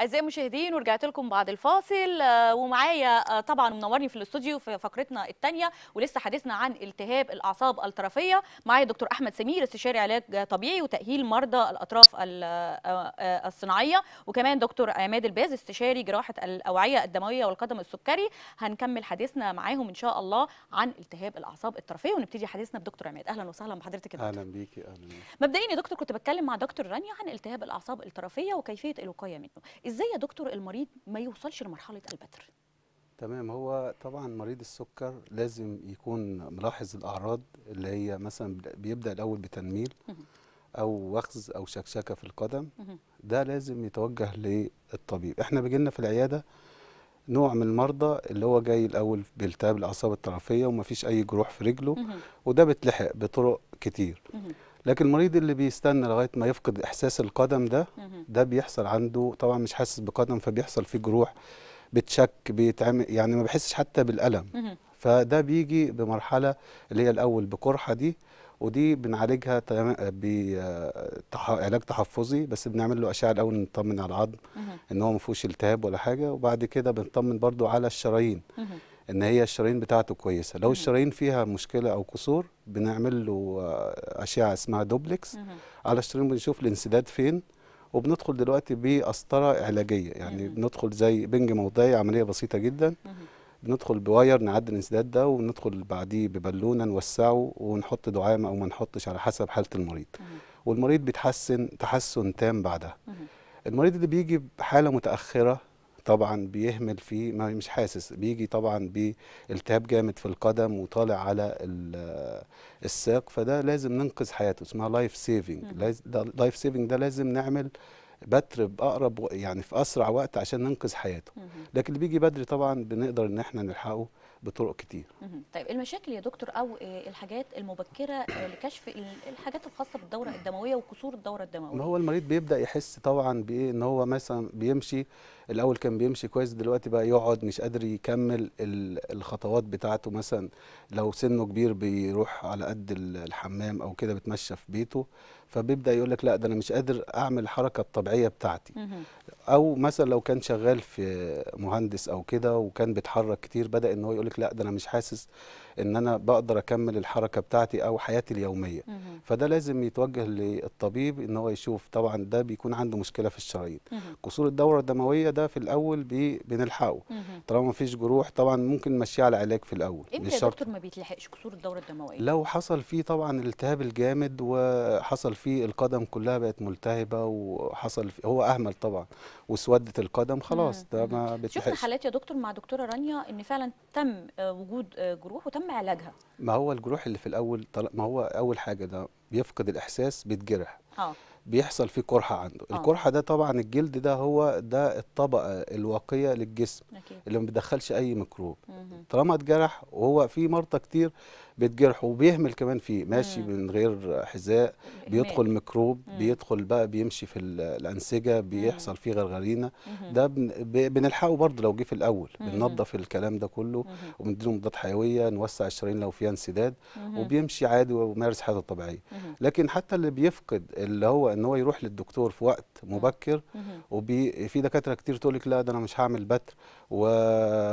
اعزائي المشاهدين ورجعت لكم بعد الفاصل آه، ومعايا آه، طبعا منورني في الاستوديو في فقرتنا الثانيه ولسه حديثنا عن التهاب الاعصاب الطرفيه معايا دكتور احمد سمير استشاري علاج طبيعي وتاهيل مرضى الاطراف آه، الصناعيه وكمان دكتور عماد الباز استشاري جراحه الاوعيه الدمويه والقدم السكري هنكمل حديثنا معاهم ان شاء الله عن التهاب الاعصاب الطرفيه ونبتدي حديثنا بدكتور عماد اهلا وسهلا بحضرتك يا دكتور اهلا بيكي اهلا مبدئيا يا دكتور كنت بتكلم مع دكتور رانيا عن التهاب الاعصاب الطرفيه وكيفيه الوقايه منه ازاي يا دكتور المريض ما يوصلش لمرحله البتر تمام هو طبعا مريض السكر لازم يكون ملاحظ الاعراض اللي هي مثلا بيبدا الاول بتنميل او وخز او شكشكه في القدم ده لازم يتوجه للطبيب احنا بيجي لنا في العياده نوع من المرضى اللي هو جاي الاول بالتهاب الاعصاب الطرفيه ومفيش اي جروح في رجله وده بتلحق بطرق كتير لكن المريض اللي بيستنى لغايه ما يفقد احساس القدم ده ده بيحصل عنده طبعا مش حاسس بقدم فبيحصل فيه جروح بتشك بيتعمل يعني ما بحسش حتى بالالم فده بيجي بمرحله اللي هي الاول بقرحه دي ودي بنعالجها بعلاج تحفظي بس بنعمل له اشعه الاول نطمن على العظم ان هو ما فيهوش التهاب ولا حاجه وبعد كده بنطمن برده على الشرايين ان هي الشرايين بتاعته كويسه لو الشرايين فيها مشكله او قصور بنعمل له آه، اشعه اسمها دوبلكس على الشرايين بنشوف الانسداد فين وبندخل دلوقتي بقسطره علاجيه يعني بندخل زي بنج موضعي عمليه بسيطه جدا بندخل بواير نعدل الانسداد ده وندخل بعديه ببالونه نوسعه ونحط دعامه او ما نحطش على حسب حاله المريض والمريض بيتحسن تحسن تام بعدها المريض اللي بيجي بحاله متاخره طبعا بيهمل في ما مش حاسس بيجي طبعا بالتهاب جامد في القدم وطالع على الساق فده لازم ننقذ حياته اسمها لايف سيفنج لايف سيفنج ده لازم نعمل بتر باقرب يعني في اسرع وقت عشان ننقذ حياته لكن اللي بيجي بدري طبعا بنقدر ان احنا نلحقه بطرق كتير طيب المشاكل يا دكتور او آه، الحاجات المبكره آه، لكشف الحاجات الخاصه بالدوره الدمويه وكسور الدوره الدمويه ما هو المريض بيبدا يحس طبعا بايه ان هو مثلا بيمشي الاول كان بيمشي كويس دلوقتي بقى يقعد مش قادر يكمل الخطوات بتاعته مثلا لو سنه كبير بيروح على قد الحمام او كده بيتمشى في بيته فبيبدا يقول لك لا ده انا مش قادر اعمل الحركه الطبيعيه بتاعتي او مثلا لو كان شغال في مهندس او كده وكان بيتحرك كتير بدا ان هو يقول لك لا ده انا مش حاسس ان انا بقدر اكمل الحركه بتاعتي او حياتي اليوميه فده لازم يتوجه للطبيب ان هو يشوف طبعا ده بيكون عنده مشكله في الشرايين قصور الدوره الدمويه ده في الاول بي بنلحقه طالما ما فيش جروح طبعا ممكن نمشيه على علاج في الاول امتى يا دكتور ما بيتلحقش قصور الدوره الدمويه لو حصل فيه طبعا الالتهاب الجامد وحصل فيه القدم كلها بقت ملتهبه وحصل فيه هو اهمل طبعا وسوده القدم خلاص ده ما بيتلحقش شفنا حالات يا دكتور مع دكتوره رانيا ان فعلا تم وجود جروح وتم تم علاجها ما هو الجروح اللي في الاول ما هو اول حاجه ده بيفقد الاحساس بيتجرح اه بيحصل فيه قرحه عنده أوه. القرحه ده طبعا الجلد ده هو ده الطبقه الواقيه للجسم أكيد. اللي ما بيدخلش اي ميكروب طالما اتجرح وهو في مرضى كتير بتجرحه وبيهمل كمان فيه ماشي من غير حذاء بيدخل ميكروب بيدخل بقى بيمشي في الانسجه بيحصل فيه غرغرينه ده بنلحقه برضه لو جه في الاول بننظف الكلام ده كله وبنديله مضادات حيويه نوسع الشرايين لو فيها انسداد وبيمشي عادي ويمارس حياته الطبيعيه لكن حتى اللي بيفقد اللي هو ان هو يروح للدكتور في وقت مبكر وفي دكاتره كتير تقول لك لا ده انا مش هعمل بتر و...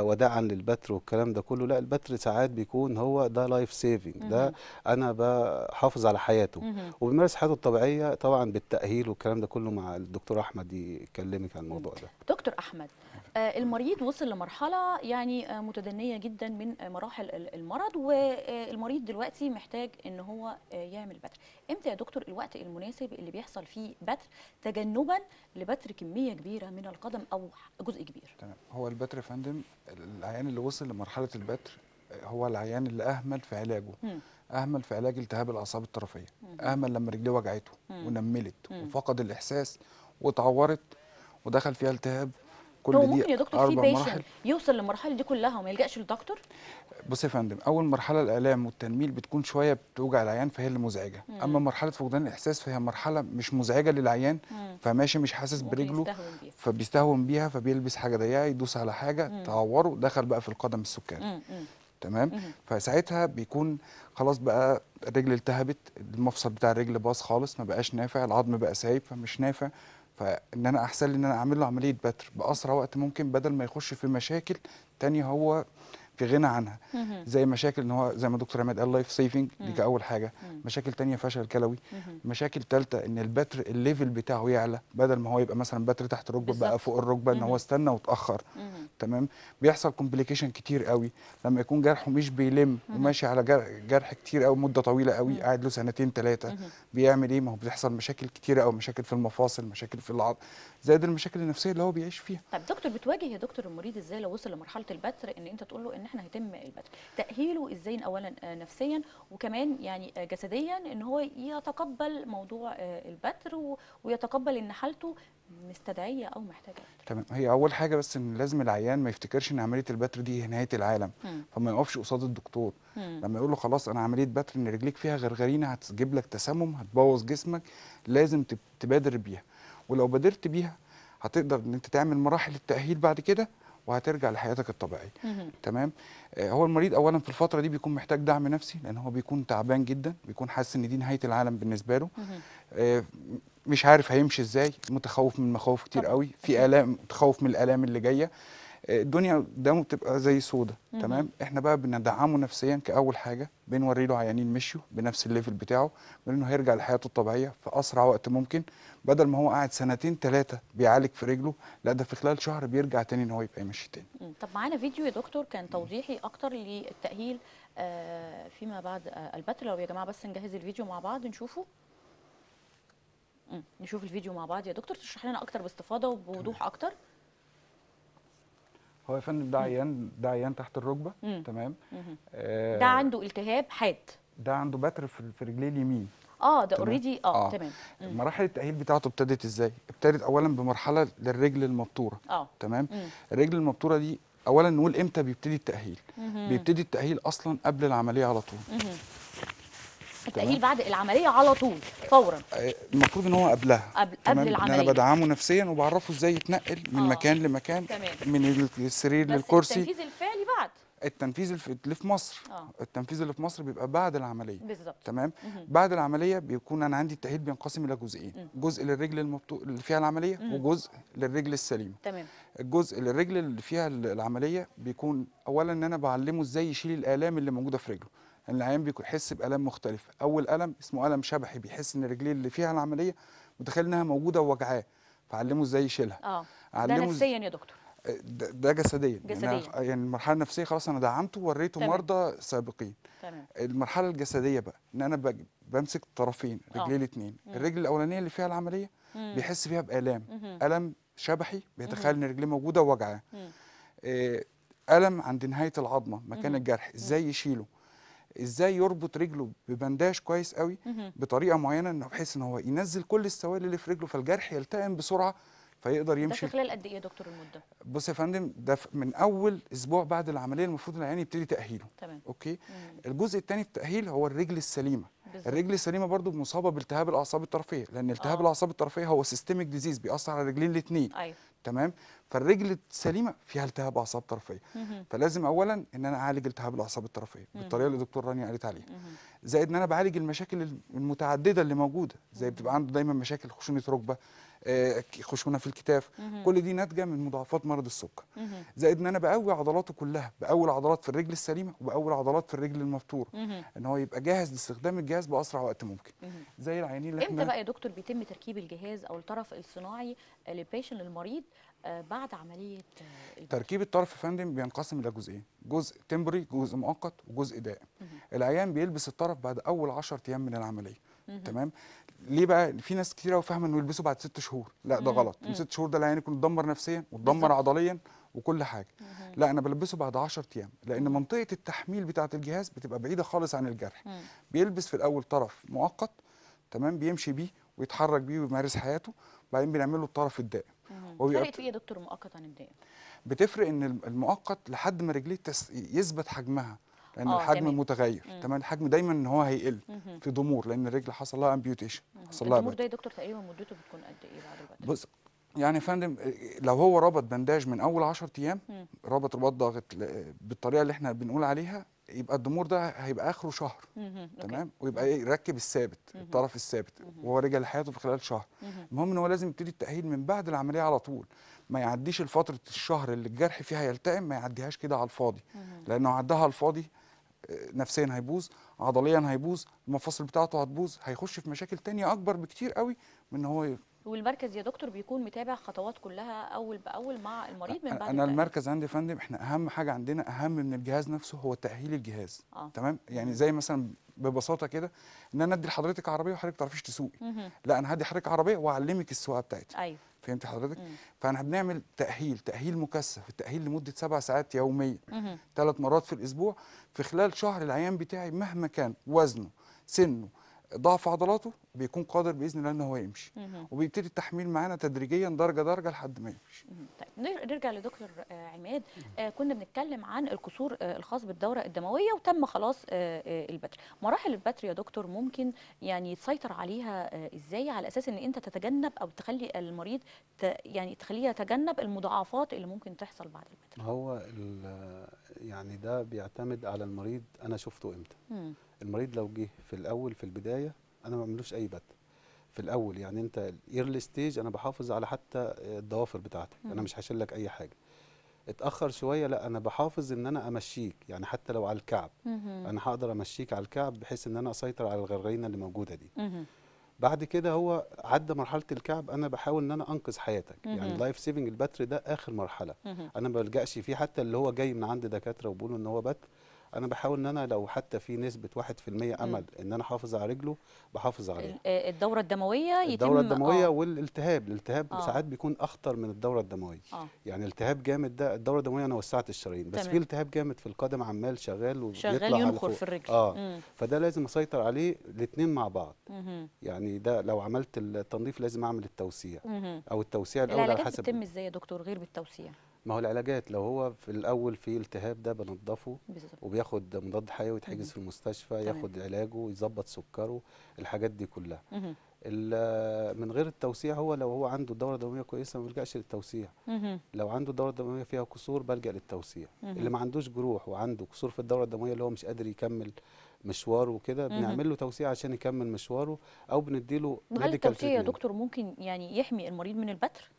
وداعا للبتر والكلام ده كله لا البتر ساعات بيكون هو ده لايف سيفنج ده انا بحافظ على حياته وبيمارس حياته الطبيعيه طبعا بالتاهيل والكلام ده كله مع الدكتور احمد يكلمك عن الموضوع ده دكتور احمد آه، المريض وصل لمرحله يعني آه، متدنيه جدا من مراحل المرض والمريض دلوقتي محتاج ان هو آه، يعمل بتر امتى يا دكتور الوقت المناسب اللي بيحصل فيه بتر تجنبا لبتر كميه كبيره من القدم او جزء كبير تمام هو البتر يا فندم العيان اللي وصل لمرحله البتر هو العيان اللي اهمل في علاجه مم. اهمل في علاج التهاب الاعصاب الطرفيه مم. اهمل لما رجليه وجعته ونملت وفقد الاحساس واتعورت ودخل فيها التهاب كل هو ممكن يا دكتور في بيشن يوصل للمرحله دي كلها وما يلجاش للدكتور بص يا فندم اول مرحله الالام والتنميل بتكون شويه بتوجع العيان فهي اللي مزعجه مم. اما مرحله فقدان الاحساس فهي مرحله مش مزعجه للعيان مم. فماشي مش حاسس برجله فبيستهون بيها فبيلبس حاجه ضيقه يدوس على حاجه تعوره دخل بقى في القدم السكري تمام فساعتها بيكون خلاص بقى الرجل التهبت المفصل بتاع الرجل باص خالص ما بقاش نافع العظم بقى سايب فمش نافع فان انا احسن لي ان انا اعمل له عمليه بتر باسرع وقت ممكن بدل ما يخش في مشاكل تانية هو في غنى عنها زي مشاكل ان هو زي ما دكتور عماد قال لايف سيفنج دي كاول حاجه مشاكل تانية فشل كلوي مشاكل ثالثه ان البتر الليفل بتاعه يعلى بدل ما هو يبقى مثلا بتر تحت الركبه بقى فوق الركبه ان هو استنى وتاخر تمام بيحصل كومبليكيشن كتير قوي لما يكون جرحه مش بيلم وماشي على جرح كتير قوي مده طويله قوي قاعد له سنتين ثلاثه بيعمل ايه ما هو بيحصل مشاكل كتير قوي مشاكل في المفاصل مشاكل في العض زائد المشاكل النفسيه اللي هو بيعيش فيها طب دكتور بتواجه يا دكتور المريض ازاي لو وصل لمرحله البتر ان انت تقول له ان احنا هيتم البتر تاهيله ازاي اولا آه، نفسيا وكمان يعني آه، جسديا ان هو يتقبل موضوع آه، البتر ويتقبل ان حالته مستدعيه او محتاجه تمام هي اول حاجه بس ان لازم العيان ما يفتكرش ان عمليه البتر دي نهايه العالم م. فما يقفش قصاد الدكتور م. لما يقول له خلاص انا عمليه بتر ان رجليك فيها غرغرينه هتجيب لك تسمم هتبوظ جسمك لازم تبادر بيها ولو بادرت بيها هتقدر ان انت تعمل مراحل التاهيل بعد كده وهترجع لحياتك الطبيعيه تمام آه، هو المريض اولا في الفتره دي بيكون محتاج دعم نفسي لان هو بيكون تعبان جدا بيكون حاسس ان دي نهايه العالم بالنسبه له آه، مش عارف هيمشي ازاي متخوف من مخاوف كتير قوي في الام متخوف من الالام اللي جايه الدنيا قدامه بتبقى زي سودا تمام احنا بقى بندعمه نفسيا كاول حاجه بنوري له عيانين مشيوا بنفس الليفل بتاعه بنقول له هيرجع لحياته الطبيعيه في اسرع وقت ممكن بدل ما هو قاعد سنتين ثلاثه بيعالج في رجله لا ده في خلال شهر بيرجع تاني ان هو يبقى يمشي تاني طب معانا فيديو يا دكتور كان توضيحي اكتر للتاهيل آه، فيما بعد آه، البتر لو يا جماعه بس نجهز الفيديو مع بعض نشوفه نشوف الفيديو مع بعض يا دكتور تشرح لنا اكتر باستفاضه وبوضوح اكتر هو يا فندم ده عيان ده عيان تحت الركبه مم. تمام مم. آه ده عنده التهاب حاد ده عنده بتر في رجليه اليمين اه ده اوريدي آه،, اه تمام مراحل التاهيل بتاعته ابتدت ازاي ابتدت اولا بمرحله للرجل المبتوره اه تمام مم. الرجل المبتوره دي اولا نقول امتى بيبتدي التاهيل مم. بيبتدي التاهيل اصلا قبل العمليه على طول مم. التأهيل بعد العمليه على طول فورا المفروض ان هو قبلها قبل, قبل العمليه إن انا بدعمه نفسيا وبعرفه ازاي يتنقل من آه. مكان لمكان تمام. من السرير بس للكرسي التنفيذ الفعلي بعد التنفيذ اللي في مصر آه. التنفيذ اللي في مصر بيبقى بعد العمليه بالظبط تمام مم. بعد العمليه بيكون انا عندي التاهيل بينقسم الى جزئين مم. جزء للرجل المبتو... اللي فيها العمليه مم. وجزء للرجل السليمه تمام الجزء للرجل اللي فيها العمليه بيكون اولا ان انا بعلمه ازاي يشيل الالام اللي موجوده في رجله ان العيان بيحس بالام مختلفه اول الم اسمه الم شبحي بيحس ان رجليه اللي فيها العمليه متخيل انها موجوده ووجعاه فعلمه ازاي يشيلها اه ده نفسيا يا دكتور آه، ده جسديا يعني جسديا يعني المرحله النفسيه خلاص انا دعمته ووريته تمام. مرضى سابقين تمام. المرحله الجسديه بقى ان انا بمسك الطرفين آه. رجليه الاثنين الرجل الاولانيه اللي فيها العمليه مم. بيحس فيها بالام مم. الم شبحي بيتخيل ان رجليه موجوده ووجعاه آه، الم عند نهايه العظمه مكان الجرح ازاي يشيله ازاي يربط رجله ببنداج كويس قوي بطريقه معينه انه بحيث ان هو ينزل كل السوائل اللي في رجله فالجرح يلتئم بسرعه فيقدر يمشي ده خلال قد ايه يا دكتور المده بص يا فندم ده من اول اسبوع بعد العمليه المفروض العيان يبتدي تاهيله تمام اوكي مم. الجزء الثاني في التاهيل هو الرجل السليمه بالزبط. الرجل السليمه برضو مصابه بالتهاب الاعصاب الطرفيه لان التهاب آه. الاعصاب الطرفيه هو سيستميك ديزيز بيأثر على الرجلين الاثنين أيوه. تمام فالرجل السليمه فيها التهاب اعصاب طرفيه فلازم اولا ان انا اعالج التهاب الاعصاب الطرفيه بالطريقه اللي دكتور رانيا قالت عليها زائد ان انا بعالج المشاكل المتعدده اللي موجوده زي بتبقى عنده دايما مشاكل خشونه ركبه آه، خشونه في الكتاف كل دي ناتجه من مضاعفات مرض السكر زائد ان انا بقوي عضلاته كلها بقوي العضلات في الرجل السليمه وبقوي العضلات في الرجل المفطوره ان هو يبقى جاهز لاستخدام الجهاز باسرع وقت ممكن زي العيانين اللي امتى بقى يا دكتور بيتم تركيب الجهاز او الطرف الصناعي للبيشن للمريض آه، بعد عمليه آه، تركيب الطرف يا فندم بينقسم الى جزئين جزء تمبري جزء مؤقت وجزء دائم العيان بيلبس الطرف بعد اول 10 ايام من العمليه تمام ليه بقى في ناس كتير قوي فاهمه انه يلبسوا بعد ست شهور لا ده غلط ست شهور ده لا يعني يكون اتدمر نفسيا واتدمر عضليا وكل حاجه لا انا بلبسه بعد 10 ايام لان منطقه التحميل بتاعه الجهاز بتبقى بعيده خالص عن الجرح بيلبس في الاول طرف مؤقت تمام بيمشي بيه ويتحرك بيه ويمارس حياته وبعدين بنعمل له الطرف الدائم فرقت في ايه يا دكتور مؤقت عن الدائم بتفرق ان المؤقت لحد ما رجليه يثبت حجمها لان أوه الحجم جميل. متغير مم. تمام الحجم دايما ان هو هيقل مم. في ضمور لان الرجل حصل لها امبيوتيشن حصل لها الضمور ده يا دكتور تقريبا مدته بتكون قد ايه بعد الوقت بص يعني يا فندم لو هو ربط بنداج من اول 10 ايام ربط رباط ضاغط بالطريقه اللي احنا بنقول عليها يبقى الضمور ده هيبقى اخره شهر تمام ويبقى ايه يركب الثابت الطرف الثابت وهو رجع لحياته في خلال شهر المهم ان هو لازم يبتدي التاهيل من بعد العمليه على طول ما يعديش الفتره الشهر اللي الجرح فيها يلتئم ما يعديهاش كده على الفاضي لانه عدها على الفاضي نفسيا هيبوظ عضليا هيبوظ المفاصل بتاعته هتبوظ هيخش في مشاكل تانية اكبر بكتير قوي من ان هو والمركز يا دكتور بيكون متابع خطوات كلها اول باول مع المريض من بعد انا المركز عندي يا فندم احنا اهم حاجه عندنا اهم من الجهاز نفسه هو تاهيل الجهاز آه. تمام يعني زي مثلا ببساطه كده ان انا ادي لحضرتك عربيه وحضرتك ما تعرفيش تسوقي لا انا هدي حضرتك عربيه واعلمك السواقه بتاعتها ايوه فهمت حضرتك؟ فاحنا بنعمل تأهيل تأهيل مكثف التأهيل لمدة سبع ساعات يوميا ثلاث مرات في الأسبوع في خلال شهر العيان بتاعي مهما كان وزنه سنه ضعف عضلاته بيكون قادر باذن الله ان هو يمشي وبيبتدي التحميل معانا تدريجيا درجه درجه لحد ما يمشي طيب نرجع لدكتور آه، عماد آه، كنا بنتكلم عن القصور آه، الخاص بالدوره الدمويه وتم خلاص البتر مراحل البتر يا دكتور ممكن يعني تسيطر عليها ازاي على اساس ان انت تتجنب او تخلي المريض يعني تخليه يتجنب المضاعفات اللي ممكن تحصل بعد البتر هو يعني ده بيعتمد على المريض انا شفته امتى مم. المريض لو جه في الاول في البدايه انا ما بعملوش اي بت في الاول يعني انت الايرلي ستيج انا بحافظ على حتى الضوافر بتاعتك مم. انا مش هشيل لك اي حاجه اتاخر شويه لا انا بحافظ ان انا امشيك يعني حتى لو على الكعب مم. انا هقدر امشيك على الكعب بحيث ان انا اسيطر على الغرغينه اللي موجوده دي مم. بعد كده هو عدى مرحله الكعب انا بحاول ان انا انقذ حياتك مم. يعني اللايف سيفنج البتر ده اخر مرحله مم. انا ما بلجاش فيه حتى اللي هو جاي من عند دكاتره وبيقولوا ان هو بتر انا بحاول ان انا لو حتى في نسبه 1% امل ان انا احافظ على رجله بحافظ عليه آه، الدوره الدمويه يتم الدوره الدمويه آه. والالتهاب الالتهاب آه. ساعات بيكون اخطر من الدوره الدمويه آه. يعني التهاب جامد ده الدوره الدمويه انا وسعت الشرايين بس في التهاب جامد في القدم عمال شغال وبيطلع شغال ينخر في الرجل اه فده لازم اسيطر عليه الاثنين مع بعض م. يعني ده لو عملت التنظيف لازم اعمل التوسيع م. او التوسيع الاول على حسب العلاجات بتتم ازاي يا دكتور غير بالتوسيع ما هو العلاجات لو هو في الاول في التهاب ده بنضفه وبياخد مضاد حيوي يتحجز في المستشفى تمام. ياخد علاجه يظبط سكره الحاجات دي كلها من غير التوسيع هو لو هو عنده دوره دمويه كويسه ما بيلجاش للتوسيع لو عنده دوره دمويه فيها قصور بلجا للتوسيع اللي ما عندوش جروح وعنده قصور في الدوره الدمويه اللي هو مش قادر يكمل مشواره وكده بنعمل له توسيع عشان يكمل مشواره او بنديله هل التوسيع يا دكتور ممكن يعني يحمي المريض من البتر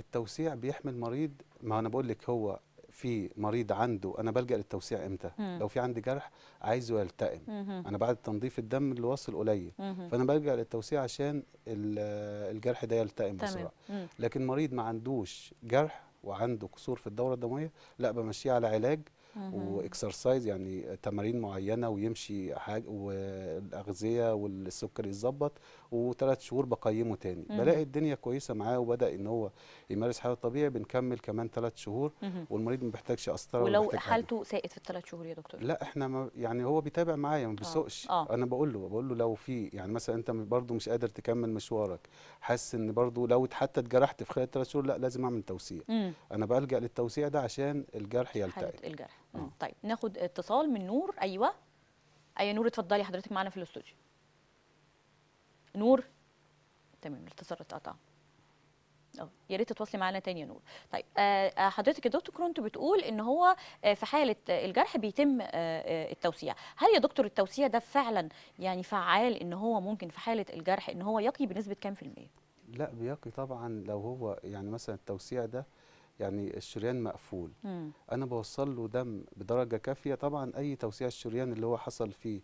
التوسيع بيحمل مريض ما انا بقول لك هو في مريض عنده انا بلجا للتوسيع امتى مم. لو في عندي جرح عايزه يلتئم انا بعد تنظيف الدم اللي واصل قليل مم. فانا بلجا للتوسيع عشان الجرح ده يلتئم بسرعه لكن مريض ما عندوش جرح وعنده قصور في الدوره الدمويه لا بمشيه على علاج واكسرسايز يعني تمارين معينه ويمشي حاجه والاغذيه والسكر يتظبط وثلاث شهور بقيمه تاني مم. بلاقي الدنيا كويسه معاه وبدا ان هو يمارس حياته طبيعي بنكمل كمان ثلاث شهور مم. والمريض ما بيحتاجش قسطره ولو حالته حاجة. سائد في الثلاث شهور يا دكتور لا احنا ما يعني هو بيتابع معايا ما آه. بيسوقش آه. آه. انا بقول له بقول له لو في يعني مثلا انت برضو مش قادر تكمل مشوارك حاسس ان برضو لو حتى اتجرحت في خلال ثلاث شهور لا لازم اعمل توسيع مم. انا بلجا للتوسيع ده عشان الجرح يلتئم الجرح طيب ناخد اتصال من نور ايوه اي أيوة، نور اتفضلي حضرتك معانا في الاستوديو نور تمام الاتصال اتقطع اه يا ريت تتواصلي معانا تاني يا نور طيب آه, آه، حضرتك يا دكتور كرونت بتقول ان هو آه في حاله آه، الجرح بيتم آه،, آه التوسيع هل يا دكتور التوسيع ده فعلا يعني فعال ان هو ممكن في حاله الجرح ان هو يقي بنسبه كام في الميه لا بيقي طبعا لو هو يعني مثلا التوسيع ده يعني الشريان مقفول مم. انا بوصل له دم بدرجه كافيه طبعا اي توسيع الشريان اللي هو حصل فيه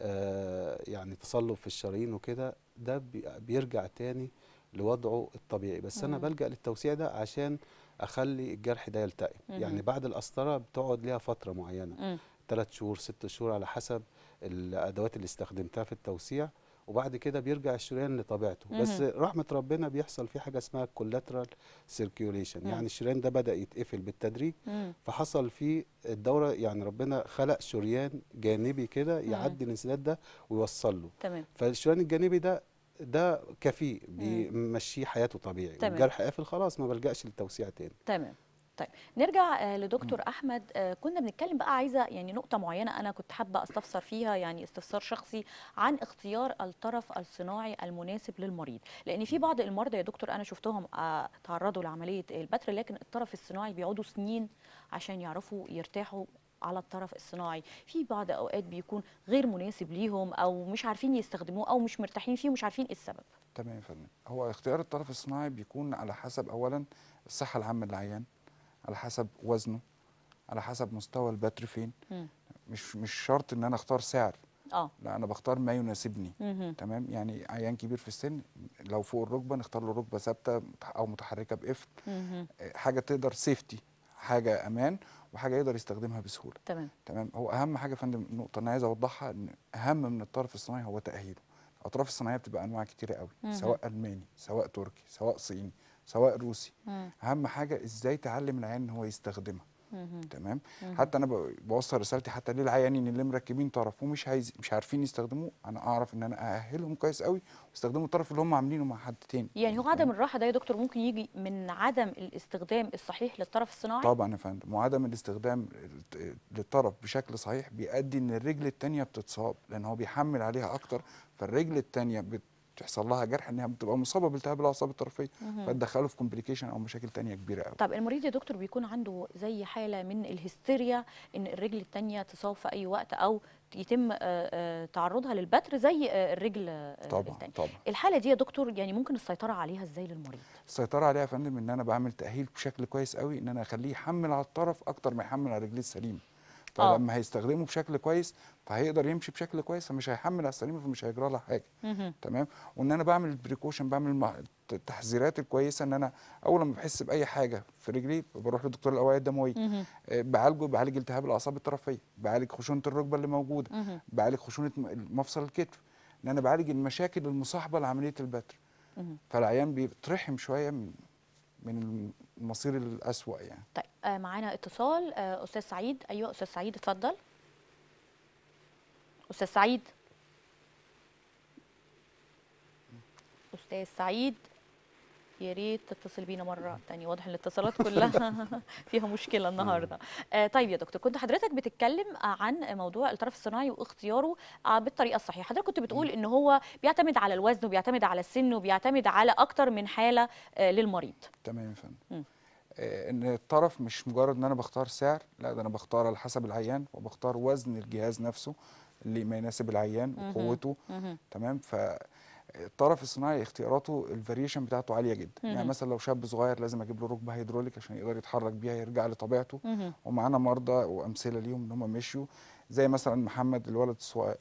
آه يعني تصلب في الشرايين وكده ده بيرجع تاني لوضعه الطبيعي بس مم. انا بلجا للتوسيع ده عشان اخلي الجرح ده يلتئم يعني بعد القسطره بتقعد ليها فتره معينه ثلاث شهور ست شهور على حسب الادوات اللي استخدمتها في التوسيع وبعد كده بيرجع الشريان لطبيعته مم. بس رحمه ربنا بيحصل في حاجه اسمها كولاترال سيركيوليشن يعني الشريان ده بدا يتقفل بالتدريج مم. فحصل فيه الدوره يعني ربنا خلق شريان جانبي كده يعدي الانسداد ده ويوصل له تمام فالشريان الجانبي ده ده كفيه بيمشيه حياته طبيعي تمام. قافل خلاص ما بلجاش للتوسيع تاني تمام طيب نرجع آه، لدكتور احمد آه، كنا بنتكلم بقى عايزه يعني نقطه معينه انا كنت حابه استفسر فيها يعني استفسار شخصي عن اختيار الطرف الصناعي المناسب للمريض لان في بعض المرضى يا دكتور انا شفتهم آه، تعرضوا لعمليه البتر لكن الطرف الصناعي بيقعدوا سنين عشان يعرفوا يرتاحوا على الطرف الصناعي في بعض اوقات بيكون غير مناسب ليهم او مش عارفين يستخدموه او مش مرتاحين فيه ومش عارفين ايه السبب تمام يا فندم هو اختيار الطرف الصناعي بيكون على حسب اولا الصحه العامه للعيان على حسب وزنه على حسب مستوى البتر فين مم. مش مش شرط ان انا اختار سعر اه لا انا بختار ما يناسبني مم. تمام يعني عيان كبير في السن لو فوق الركبه نختار له ركبه ثابته او متحركه بقفل آه، حاجه تقدر سيفتي حاجه امان وحاجه يقدر يستخدمها بسهوله تمام تمام هو اهم حاجه يا فندم نقطه انا عايز اوضحها ان اهم من الطرف الصناعي هو تاهيله الاطراف الصناعيه بتبقى انواع كتيره قوي مم. سواء الماني سواء تركي سواء صيني سواء روسي مم. اهم حاجه ازاي تعلم العيان ان هو يستخدمها تمام حتى انا بوصل رسالتي حتى للعيانين يعني اللي مركبين طرف ومش عايز مش عارفين يستخدموه انا اعرف ان انا ااهلهم كويس قوي واستخدموا الطرف اللي هم عاملينه مع حد تاني يعني هو عدم الراحه ده يا دكتور ممكن يجي من عدم الاستخدام الصحيح للطرف الصناعي طبعا يا فندم وعدم الاستخدام للطرف بشكل صحيح بيؤدي ان الرجل الثانيه بتتصاب لان هو بيحمل عليها اكتر فالرجل الثانيه تحصل لها جرح انها بتبقى مصابه بالتهاب الاعصاب الطرفيه فتدخله في كومبليكيشن او مشاكل ثانيه كبيره قوي طب المريض يا دكتور بيكون عنده زي حاله من الهستيريا ان الرجل الثانيه تصاب في اي وقت او يتم آه، آه، تعرضها للبتر زي آه، الرجل طبعا التانية. طبعا الحاله دي يا دكتور يعني ممكن السيطره عليها ازاي للمريض السيطره عليها يا فندم ان انا بعمل تاهيل بشكل كويس قوي ان انا اخليه يحمل على الطرف اكتر ما يحمل على رجليه السليمه اه. فلما أوه. هيستخدمه بشكل كويس فهيقدر يمشي بشكل كويس فمش هيحمل على السليم فمش هيجرى لها حاجه تمام وان انا بعمل البريكوشن بعمل التحذيرات الكويسه ان انا اول ما بحس باي حاجه في رجلي بروح لدكتور الاوعيه الدمويه آه، بعالجه بعالج التهاب الاعصاب الطرفيه بعالج خشونه الركبه اللي موجوده مم. بعالج خشونه مفصل الكتف ان انا بعالج المشاكل المصاحبه لعمليه البتر فالعيان بيترحم شويه من من المصير الأسوأ يعني طيب آه، معانا اتصال آه، أستاذ سعيد أيوه أستاذ سعيد اتفضل أستاذ سعيد أستاذ سعيد يا ريت تتصل بينا مره ثانيه واضح الاتصالات كلها فيها مشكله النهارده آه طيب يا دكتور كنت حضرتك بتتكلم آه، عن موضوع الطرف الصناعي واختياره آه، بالطريقه الصحيحه حضرتك كنت بتقول ان هو بيعتمد على الوزن وبيعتمد على السن وبيعتمد على اكتر من حاله آه للمريض تمام يا فندم آه، ان الطرف مش مجرد ان انا بختار سعر لا ده انا بختار على حسب العيان وبختار وزن الجهاز نفسه اللي ما يناسب العيان وقوته تمام ف الطرف الصناعي اختياراته الفاريشن بتاعته عاليه جدا مم. يعني مثلا لو شاب صغير لازم اجيب له ركبه هيدروليك عشان يقدر يتحرك بيها يرجع لطبيعته ومعانا مرضى وامثله ليهم ان هم مشوا زي مثلا محمد الولد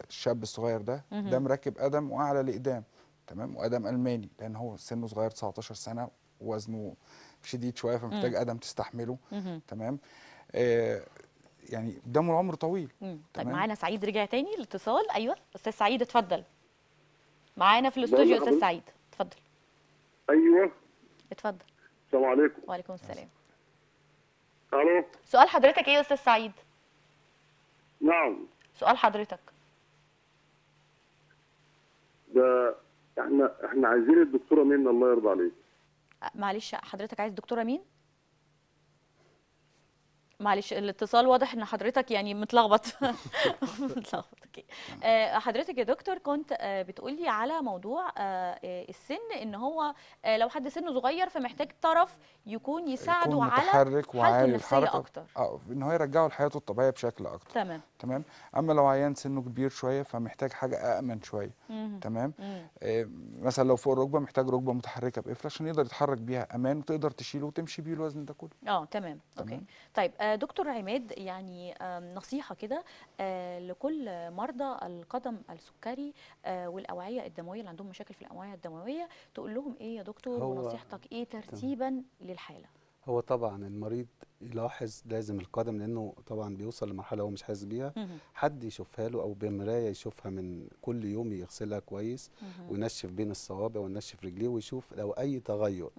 الشاب الصغير ده مم. ده مركب قدم واعلى لاقدام تمام وقدم الماني لان هو سنه صغير 19 سنه ووزنه شديد شويه فمحتاج قدم تستحمله مم. تمام آه يعني قدامه العمر طويل طيب معانا سعيد رجع تاني الاتصال ايوه استاذ سعيد اتفضل معانا في الاستوديو استاذ سعيد اتفضل ايوه اتفضل السلام عليكم وعليكم السلام الو سؤال حضرتك ايه يا استاذ سعيد نعم سؤال حضرتك ده احنا احنا عايزين الدكتوره مين الله يرضى عليك معلش حضرتك عايز دكتوره مين معلش الاتصال واضح ان حضرتك يعني متلخبط متلخبط آه، حضرتك يا دكتور كنت آه، بتقولي على موضوع آه، السن ان هو لو حد سنه صغير فمحتاج طرف يكون يساعده يكون متحرك على وعالي حالته الحركه اكتر اه ان هو يرجعه لحياته الطبيعيه بشكل اكتر تمام تمام اما لو عيان سنه كبير شويه فمحتاج حاجه امن شويه تمام مثلا لو فوق الركبه محتاج ركبه متحركه بقفل عشان يقدر يتحرك بيها امان وتقدر تشيله وتمشي بيه الوزن ده كله اه تمام, تمام. اوكي طيب آه دكتور عماد يعني نصيحة كده آه، لكل مرضى القدم السكري آه، والأوعية الدموية اللي عندهم مشاكل في الأوعية الدموية تقول لهم إيه يا دكتور ونصيحتك إيه ترتيبا للحالة هو طبعا المريض يلاحظ لازم القدم لانه طبعا بيوصل لمرحله هو مش حاسس بيها حد يشوفها له او بمرايه يشوفها من كل يوم يغسلها كويس وينشف بين الصوابع وينشف رجليه ويشوف لو اي تغير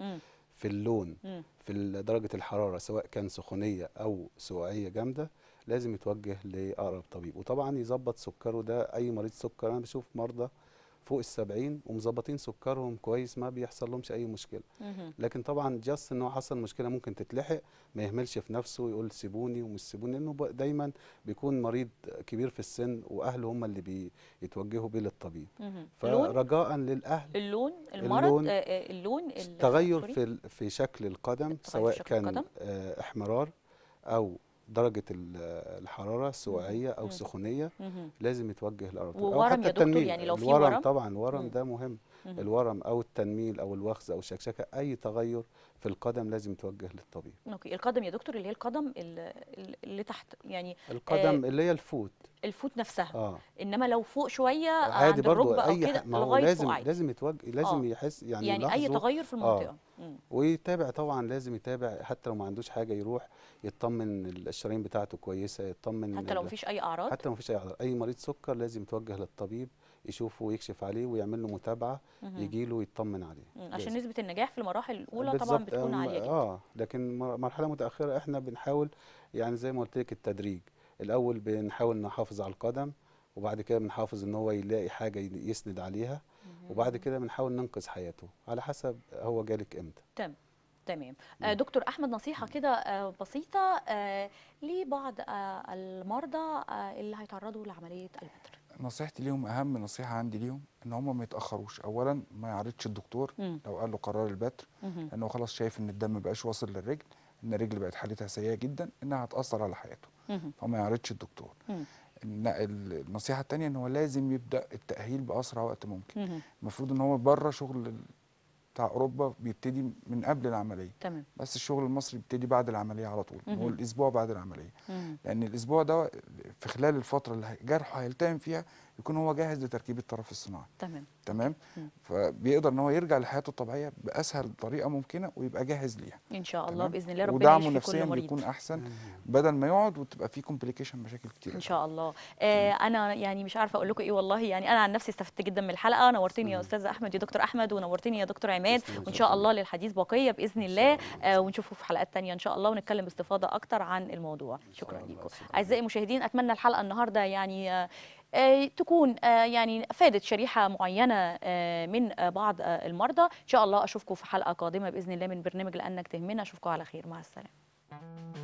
في اللون م. في درجه الحراره سواء كان سخونيه او سوائيه جامده لازم يتوجه لاقرب طبيب وطبعا يظبط سكره ده اي مريض سكر انا بشوف مرضى فوق السبعين ومظبطين سكرهم كويس ما بيحصل لهمش اي مشكله لكن طبعا جاست ان هو حصل مشكله ممكن تتلحق ما يهملش في نفسه ويقول سيبوني ومش سيبوني لانه دايما بيكون مريض كبير في السن واهله هم اللي بيتوجهوا بيه للطبيب فرجاء للاهل اللون المرض اللون, آه، آه، اللون التغير في في شكل القدم سواء كان القدم. آه، احمرار او درجه الحراره السوائيه او السخونيه لازم يتوجه للارض وورم يا دكتور يعني لو في ورم طبعا الورم ده مهم الورم او التنميل او الوخز او الشكشكه اي تغير في القدم لازم توجه للطبيب اوكي القدم يا دكتور اللي هي القدم اللي تحت يعني القدم آه اللي هي الفوت الفوت نفسها آه. انما لو فوق شويه عادي عند برضو الركبه او كده لغايه لازم فوق عادي. لازم يتوجه لازم آه. يحس يعني يعني اي تغير في المنطقه آه. ويتابع طبعا لازم يتابع حتى لو ما عندوش حاجه يروح يطمن الشرايين بتاعته كويسه يطمن حتى لو ما فيش اي اعراض حتى لو ما فيش اي اعراض اي مريض سكر لازم يتوجه للطبيب يشوفه ويكشف عليه ويعمل له متابعه يجي له يطمن عليه عشان نسبه النجاح في المراحل الاولى طبعا بتكون عاليه جدا اه لكن مرحله متاخره احنا بنحاول يعني زي ما قلت لك التدريج الاول بنحاول نحافظ على القدم وبعد كده بنحافظ ان هو يلاقي حاجه يسند عليها وبعد كده بنحاول ننقذ حياته على حسب هو جالك امتى تمام تمام آه، دكتور احمد نصيحه كده آه، بسيطه آه، لبعض المرضى اللي هيتعرضوا لعمليه البتر نصيحتي ليهم اهم نصيحه عندي ليهم ان هم ما يتاخروش اولا ما يعرضش الدكتور مم. لو قال له قرار البتر لانه خلاص شايف ان الدم بقاش واصل للرجل ان الرجل بقت حالتها سيئه جدا انها هتاثر على حياته مم. فما يعرضش الدكتور إن النصيحه الثانيه ان هو لازم يبدا التاهيل باسرع وقت ممكن المفروض ان هو بره شغل بتاع اوروبا بيبتدي من قبل العمليه تمام بس الشغل المصري بيبتدي بعد العمليه على طول هو الاسبوع بعد العمليه مم. لان الاسبوع ده في خلال الفتره اللي جرحه هيلتئم فيها يكون هو جاهز لتركيب الطرف الصناعي تمام تمام فبيقدر ان هو يرجع لحياته الطبيعيه باسهل طريقه ممكنه ويبقى جاهز ليها ان شاء الله باذن الله ربنا ودعمه نفسيا بيكون احسن بدل ما يقعد وتبقى في كومبليكيشن مشاكل كتير ان شاء الله آه انا يعني مش عارفه اقول لكم ايه والله يعني انا عن نفسي استفدت جدا من الحلقه نورتني يا استاذ احمد يا دكتور احمد ونورتني يا دكتور عماد وان شاء الله للحديث بقيه باذن الله آه ونشوفه في حلقات ثانيه ان شاء الله ونتكلم باستفاضه اكتر عن الموضوع شكرا لكم اعزائي المشاهدين اتمنى الحلقه النهارده يعني آه، آه، تكون آه، يعني فادت شريحه معينه آه، من بعض المرضى ان شاء الله اشوفكم في حلقه قادمه باذن الله من برنامج لانك تهمنا اشوفكم على خير مع السلامه